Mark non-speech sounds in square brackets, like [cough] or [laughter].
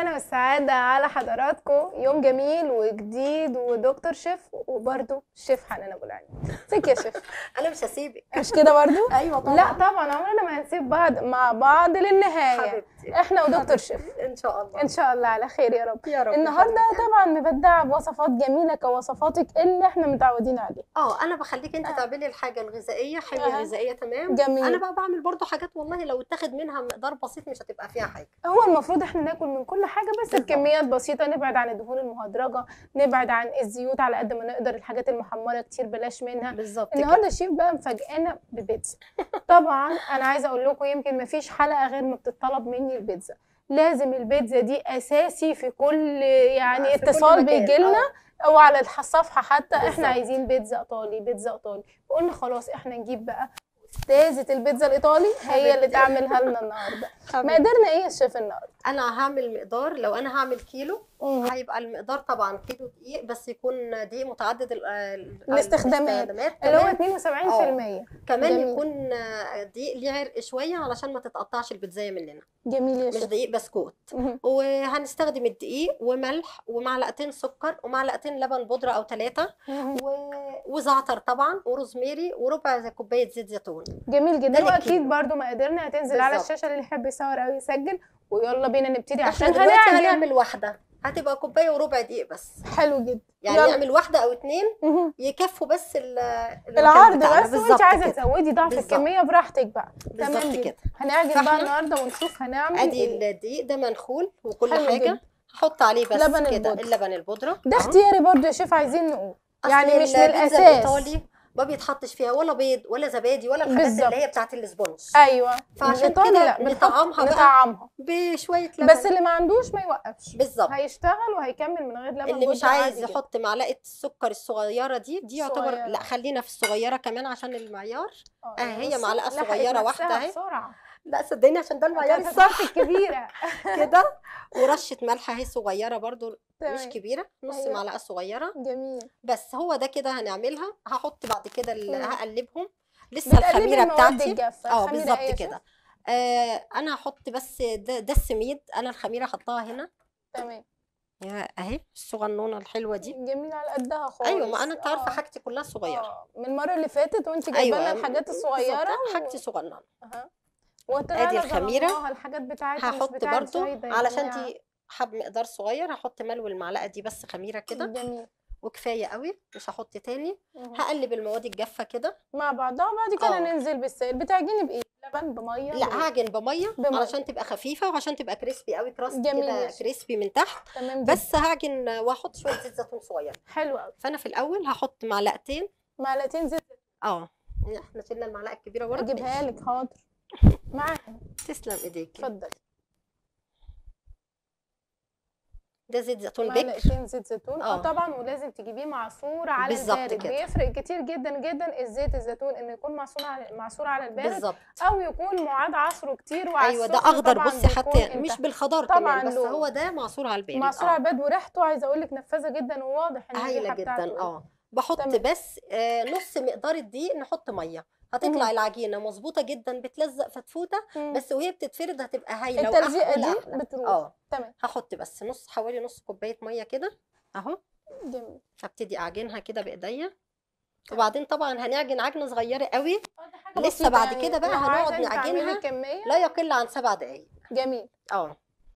هنا والسعادة على حضراتكم يوم جميل وجديد ودكتور شيف وبرده شيف حنان أبو العين فيك يا شيف [laughs] أنا مش هسيبك مش كده برضو؟ [laughs] أيوه طبعا لا طبعا عمرنا ما هنسيب بعض مع بعض للنهاية حبيبتي احنا ودكتور شيف ان شاء الله ان شاء الله على خير يا رب يا رب النهارده طبعا مبدع بوصفات جميله كوصفاتك اللي احنا متعودين عليها اه انا بخليك انت آه. تعملي الحاجه الغذائيه حاجه آه. غذائيه تمام جميل انا بقى بعمل برضو حاجات والله لو اتاخد منها مقدار بسيط مش هتبقى فيها حاجه هو المفروض احنا ناكل من كل حاجه بس بكميات بسيطه نبعد عن الدهون المهدرجه نبعد عن الزيوت على قد ما نقدر الحاجات المحمره كتير بلاش منها بالظبط النهارده شيف بقى مفاجئنا ببيتزا طبعا انا عايزه اقول لكم يمكن مفيش حلقه غير ما بتطلب مني مني البيتزا لازم البيتزا دي اساسي في كل يعني آه، في اتصال بيجي لنا آه. او على الصفحه حتى بالزبط. احنا عايزين بيتزا ايطالي بيتزا ايطالي فقلنا خلاص احنا نجيب بقى استاذه البيتزا الايطالي هي اللي تعملها لنا النهارده [laughs] ما قدرنا ايه الشيف النهارده انا هعمل مقدار لو انا هعمل كيلو هيبقى المقدار طبعا كيلو دقيق بس يكون دقيق متعدد الاستخدامات اللي هو 72% آه. كمان جميل. يكون دقيق ليه عرق شويه علشان ما تتقطعش البيتزايه مننا جميل يا مش دقيق بسكوت وهنستخدم الدقيق وملح ومعلقتين سكر ومعلقتين لبن بودره او ثلاثه و... وزعتر طبعا وروزميري وربع كوبايه زيت زيتون جميل جدا واكيد برده مقاديرنا هتنزل بالزبط. على الشاشه اللي يحب يصور او يسجل ويلا بينا نبتدي عشان هنعمل هنعمل واحده هتبقى كوبايه وربع دقيق بس حلو جدا يعني يلا. نعمل واحده او اتنين يكفوا بس العرض بس وانت عايزه تزودي ضعف الكميه براحتك بقى تمام كده هنعجن بقى النهارده ونشوف هنعمل ادي ايه. الدقيق ده منخول وكل حاجه هحط عليه بس كده اللبن البودره ده اختياري برضه يا شيف عايزين نقول يعني مش من الاساس الايطالي ما بيتحطش فيها ولا بيض ولا زبادي ولا الحاجات بالزبط. اللي هي بتاعت الاسبونج ايوه فعشان كده بنطعمها بنطعمها بشويه لبن بس اللي ما عندوش ما يوقفش بالظبط هيشتغل وهيكمل من غير لبن اللي مش عايز يحط معلقه السكر الصغيره دي دي يعتبر لا خلينا في الصغيره كمان عشان المعيار اهي آه، هي معلقه صغيره واحده اهي لا صدقني عشان ده المعيار الصح الكبيره [laughs] كده ورشه ملح اهي صغيره برده مش طيب. كبيره نص أيوة. معلقه صغيره جميل بس هو ده كده هنعملها هحط بعد كده هقلبهم لسه الخميره بتاعتي اه بالظبط كده آه، انا هحط بس ده, ده السميد انا الخميره حطاها هنا تمام اهي الصغنونه الحلوه دي جميله على قدها خالص ايوه ما انا انت عارفه آه. حاجتي كلها صغيره آه. من المره اللي فاتت وانت جايبه أيوة، لنا أيوة. الحاجات الصغيره و... حاجتي صغننه أه. ادي الخميره الحاجات بتاعتي هحط بتاعت برضو علشان دي حب مقدار صغير هحط ملو المعلقه دي بس خميره كده وكفايه قوي مش هحط تاني هقلب المواد الجافه كده مع بعضها وبعد كده آه. ننزل بالسائل بتعجني بايه لبن بميه لا هعجن بميه, بمية. علشان تبقى خفيفه وعشان تبقى كريسبي قوي كراست كده كريسبي من تحت تمام بس هعجن واحط شويه زيت زيتون صغير حلو قوي فانا في الاول هحط معلقتين معلقتين زيت زيتون اه احنا شلنا المعلقه الكبيره برضه اجيبها لك حاضر معاها تسلم ايديك اتفضلي ده زيت زيتون بيك معلقتين زيت زيتون آه،, اه طبعا ولازم تجيبيه معصور على البارد كده. بيفرق كتير جدا جدا الزيت الزيتون انه يكون معصور على معصور على البارد بالظبط او يكون معاد عصره كتير وعلى ايوه ده اخضر بصي حتى انت. مش بالخضار طبعا كمان بس هو ده معصور على البارد معصور آه. على البارد وريحته عايزه اقول لك نفاذه جدا وواضح ان هايله جدا اه بحط تمام. بس آه، نص مقدار الدقيق نحط ميه هتطلع مم. العجينه مظبوطه جدا بتلزق فتفوته مم. بس وهي بتتفرد هتبقى هايله التلزيقه دي بتروح اه تمام هحط بس نص حوالي نص كوبايه ميه كده اهو جميل هبتدي اعجنها كده بايديا وبعدين طبعا هنعجن عجنه صغيره قوي اه، لسه بعد كده يعني. بقى هنقعد نعجنها لا يقل عن سبع دقائق جميل اه